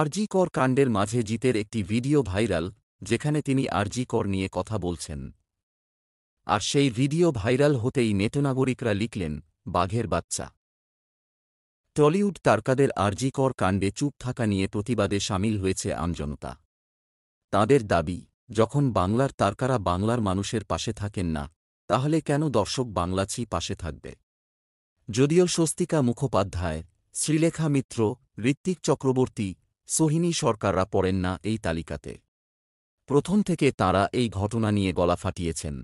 আরজি কর কাণ্ডের মাঝে জিতের একটি ভিডিও ভাইরাল যেখানে তিনি আরজি কর নিয়ে কথা বলছেন আর সেই ভিডিও ভাইরাল হতেই নেতনাগরিকরা লিখলেন বাঘের বাচ্চা টলিউড তারকাদের আরজি কর কাণ্ডে চুপ থাকা নিয়ে প্রতিবাদে সামিল হয়েছে আমজনতা তাদের দাবি যখন বাংলার তারকারা বাংলার মানুষের পাশে থাকেন না তাহলে কেন দর্শক বাংলাছি পাশে থাকবে যদিও স্বস্তিকা মুখোপাধ্যায় শ্রীলেখা মিত্র ঋত্বিক চক্রবর্তী সোহিনী সরকাররা পড়েন না এই তালিকাতে প্রথম থেকে তারা এই ঘটনা নিয়ে গলা ফাটিয়েছেন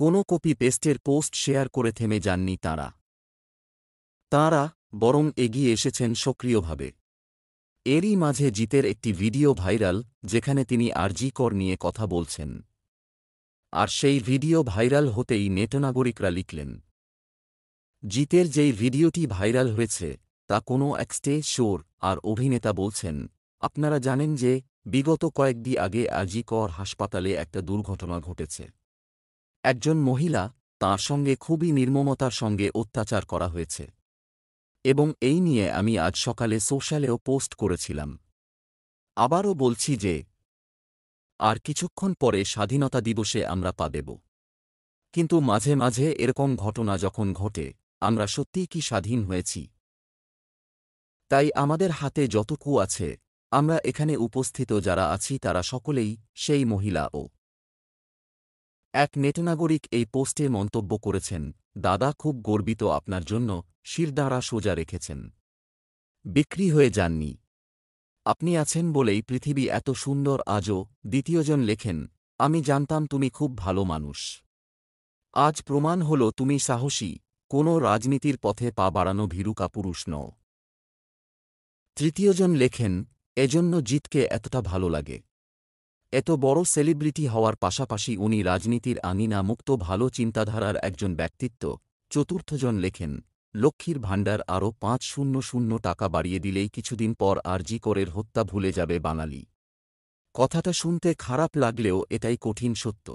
কোনো কপি পেস্টের পোস্ট শেয়ার করে থেমে যাননি তারা তারা বরং এগিয়ে এসেছেন সক্রিয়ভাবে এরই মাঝে জিতের একটি ভিডিও ভাইরাল যেখানে তিনি আরজি কর নিয়ে কথা বলছেন আর সেই ভিডিও ভাইরাল হতেই নেটনাগরিকরা লিখলেন জিতের যেই ভিডিওটি ভাইরাল হয়েছে তা কোনো এক স্টে শোর আর অভিনেতা বলছেন আপনারা জানেন যে বিগত কয়েকদি আগে আজি কর হাসপাতালে একটা দুর্ঘটনা ঘটেছে একজন মহিলা তাঁর সঙ্গে খুবই নির্মমতার সঙ্গে অত্যাচার করা হয়েছে এবং এই নিয়ে আমি আজ সকালে সোশ্যালেও পোস্ট করেছিলাম আবারও বলছি যে আর কিছুক্ষণ পরে স্বাধীনতা দিবসে আমরা পা দেব কিন্তু মাঝে মাঝে এরকম ঘটনা যখন ঘটে আমরা সত্যিই কি স্বাধীন হয়েছি তাই আমাদের হাতে যতকু আছে আমরা এখানে উপস্থিত যারা আছি তারা সকলেই সেই মহিলা ও এক নেটনাগরিক এই পোস্টে মন্তব্য করেছেন দাদা খুব গর্বিত আপনার জন্য শিরদাঁড়া সোজা রেখেছেন বিক্রি হয়ে যাননি আপনি আছেন বলেই পৃথিবী এত সুন্দর আজও দ্বিতীয়জন লেখেন আমি জানতাম তুমি খুব ভালো মানুষ আজ প্রমাণ হল তুমি সাহসী কোনো রাজনীতির পথে পা বাড়ানো ভীরুকা পুরুষ নও তৃতীয়জন লেখেন এজন্য জিতকে এতটা ভালো লাগে এত বড় সেলিব্রিটি হওয়ার পাশাপাশি উনি রাজনীতির আঙিনা মুক্ত ভালো চিন্তাধারার একজন ব্যক্তিত্ব চতুর্থজন লেখেন লক্ষ্মীর ভাণ্ডার আরও পাঁচ শূন্য শূন্য টাকা বাড়িয়ে দিলেই কিছুদিন পর আরজি করের হত্যা ভুলে যাবে বাঙালি কথাটা শুনতে খারাপ লাগলেও এটাই কঠিন সত্য